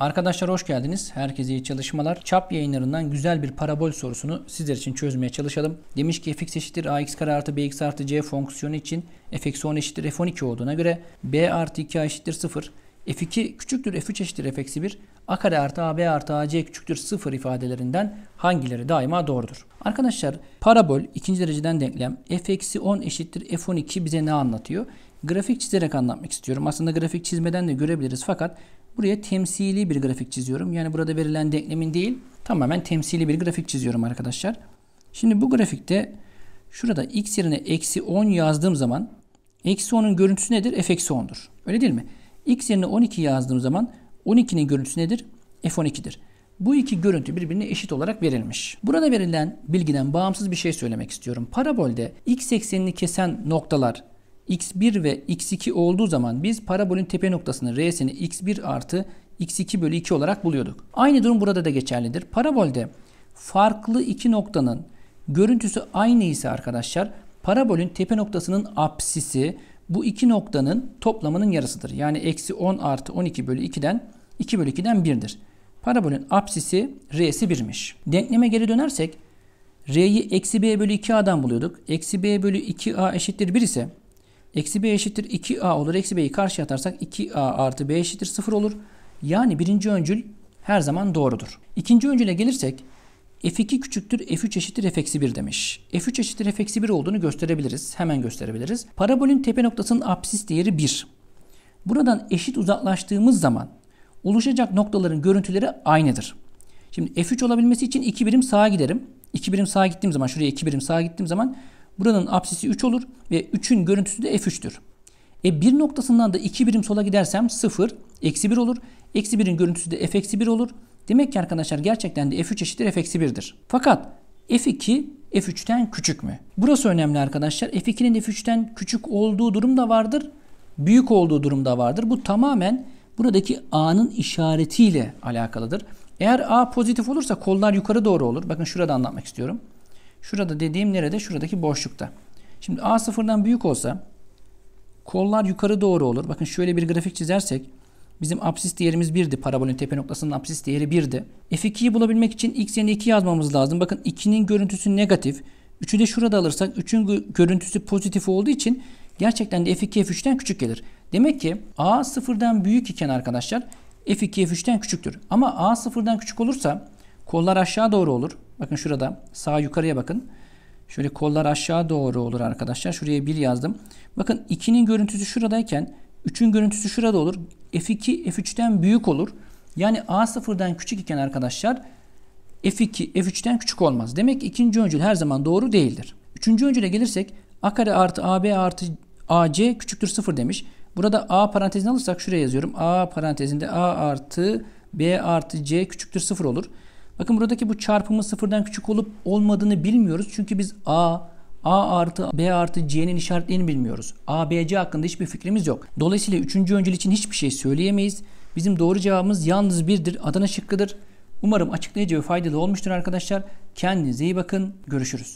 Arkadaşlar hoş geldiniz. Herkese iyi çalışmalar. Çap yayınlarından güzel bir parabol sorusunu sizler için çözmeye çalışalım. Demiş ki fx eşittir ax kare artı bx artı c fonksiyonu için f-10 eşittir f12 olduğuna göre b artı 2 eşittir 0. f2 küçüktür f3 eşittir f-1. a kare artı ab artı ac küçüktür 0 ifadelerinden hangileri daima doğrudur? Arkadaşlar parabol ikinci dereceden denklem f-10 eşittir f12 bize ne anlatıyor? grafik çizerek anlatmak istiyorum. Aslında grafik çizmeden de görebiliriz fakat buraya temsili bir grafik çiziyorum. Yani burada verilen denklemin değil tamamen temsili bir grafik çiziyorum arkadaşlar. Şimdi bu grafikte şurada x yerine eksi 10 yazdığım zaman eksi 10'un görüntüsü nedir? f eksi 10'dur. Öyle değil mi? x yerine 12 yazdığım zaman 12'nin görüntüsü nedir? f12'dir. Bu iki görüntü birbirine eşit olarak verilmiş. Burada verilen bilgiden bağımsız bir şey söylemek istiyorum. Parabolde x eksenini kesen noktalar x1 ve x2 olduğu zaman biz parabolün tepe noktasının r'sini x1 artı x2 bölü 2 olarak buluyorduk. Aynı durum burada da geçerlidir. Parabolde farklı iki noktanın görüntüsü aynı ise arkadaşlar parabolün tepe noktasının apsisi bu iki noktanın toplamının yarısıdır. Yani eksi 10 artı 12 bölü 2'den 2 bölü 2'den 1'dir. Parabolün apsisi r'si 1'miş. Denkleme geri dönersek r'yi eksi b bölü 2a'dan buluyorduk. Eksi b bölü 2a eşittir 1 ise Eksi b eşittir 2a olur. Eksi b'yi karşıya atarsak 2a artı b eşittir 0 olur. Yani birinci öncül her zaman doğrudur. İkinci öncüle gelirsek f2 küçüktür f3 eşittir f-1 demiş. f3 eşittir f-1 olduğunu gösterebiliriz. Hemen gösterebiliriz. Parabolün tepe noktasının apsis değeri 1. Buradan eşit uzaklaştığımız zaman oluşacak noktaların görüntüleri aynıdır. Şimdi f3 olabilmesi için 2 birim sağa giderim. 2 birim sağa gittiğim zaman şuraya 2 birim sağa gittiğim zaman Buranın apsisi 3 olur ve 3'ün görüntüsü de f3'tür. E 1 noktasından da 2 birim sola gidersem 0, eksi 1 olur. Eksi 1'in görüntüsü de f eksi 1 olur. Demek ki arkadaşlar gerçekten de f3 eşittir f eksi 1'dir. Fakat f2 f3'ten küçük mü? Burası önemli arkadaşlar. f2'nin f3'ten küçük olduğu durum da vardır. Büyük olduğu durum da vardır. Bu tamamen buradaki a'nın işaretiyle alakalıdır. Eğer a pozitif olursa kollar yukarı doğru olur. Bakın şurada anlatmak istiyorum. Şurada dediğim nerede? Şuradaki boşlukta. Şimdi A sıfırdan büyük olsa kollar yukarı doğru olur. Bakın şöyle bir grafik çizersek bizim absis değerimiz 1'di. Parabolün tepe noktasının absis değeri 1'di. F2'yi bulabilmek için x yerine 2 yazmamız lazım. Bakın 2'nin görüntüsü negatif. 3'ü de şurada alırsak 3'ün görüntüsü pozitif olduğu için gerçekten de F2 F3'ten küçük gelir. Demek ki A sıfırdan büyük iken arkadaşlar F2 F3'ten küçüktür. Ama A sıfırdan küçük olursa kollar aşağı doğru olur. Bakın şurada sağ yukarıya bakın. Şöyle kollar aşağı doğru olur arkadaşlar. Şuraya 1 yazdım. Bakın 2'nin görüntüsü şuradayken 3'ün görüntüsü şurada olur. F2 F3'ten büyük olur. Yani A0'dan küçük iken arkadaşlar F2 F3'ten küçük olmaz. Demek ki ikinci öncül her zaman doğru değildir. Üçüncü öncüle gelirsek A kare artı AB artı AC küçüktür 0 demiş. Burada A parantezini alırsak şuraya yazıyorum. A parantezinde A artı B artı C küçüktür 0 olur. Bakın buradaki bu çarpımın sıfırdan küçük olup olmadığını bilmiyoruz. Çünkü biz A, A artı B artı C'nin işaretlerini bilmiyoruz. A, B, C hakkında hiçbir fikrimiz yok. Dolayısıyla üçüncü öncül için hiçbir şey söyleyemeyiz. Bizim doğru cevabımız yalnız birdir. Adana şıkkıdır. Umarım açıklayıcı ve faydalı olmuştur arkadaşlar. Kendinize iyi bakın. Görüşürüz.